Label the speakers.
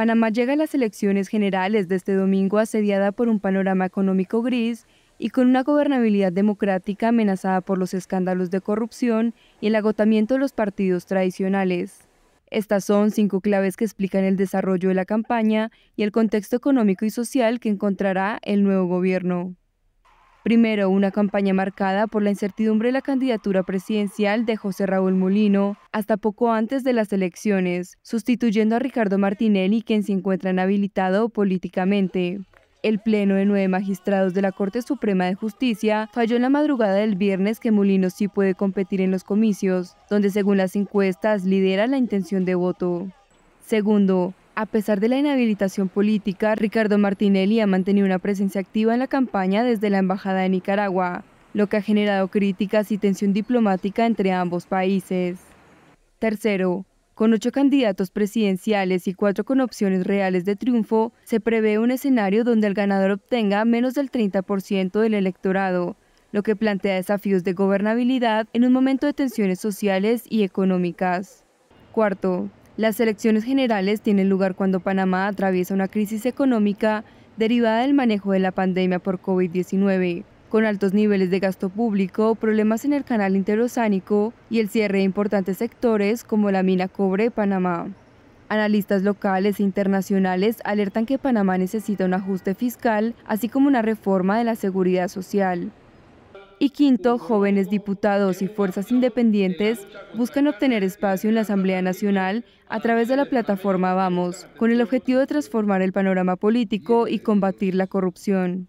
Speaker 1: Panamá llega a las elecciones generales de este domingo asediada por un panorama económico gris y con una gobernabilidad democrática amenazada por los escándalos de corrupción y el agotamiento de los partidos tradicionales. Estas son cinco claves que explican el desarrollo de la campaña y el contexto económico y social que encontrará el nuevo gobierno. Primero, una campaña marcada por la incertidumbre de la candidatura presidencial de José Raúl Molino hasta poco antes de las elecciones, sustituyendo a Ricardo Martinelli, quien se encuentra inhabilitado políticamente. El pleno de nueve magistrados de la Corte Suprema de Justicia falló en la madrugada del viernes que Molino sí puede competir en los comicios, donde según las encuestas lidera la intención de voto. Segundo, a pesar de la inhabilitación política, Ricardo Martinelli ha mantenido una presencia activa en la campaña desde la Embajada de Nicaragua, lo que ha generado críticas y tensión diplomática entre ambos países. Tercero, con ocho candidatos presidenciales y cuatro con opciones reales de triunfo, se prevé un escenario donde el ganador obtenga menos del 30% del electorado, lo que plantea desafíos de gobernabilidad en un momento de tensiones sociales y económicas. Cuarto, las elecciones generales tienen lugar cuando Panamá atraviesa una crisis económica derivada del manejo de la pandemia por COVID-19, con altos niveles de gasto público, problemas en el canal interoceánico y el cierre de importantes sectores como la mina cobre de Panamá. Analistas locales e internacionales alertan que Panamá necesita un ajuste fiscal, así como una reforma de la seguridad social. Y quinto, jóvenes diputados y fuerzas independientes buscan obtener espacio en la Asamblea Nacional a través de la plataforma Vamos, con el objetivo de transformar el panorama político y combatir la corrupción.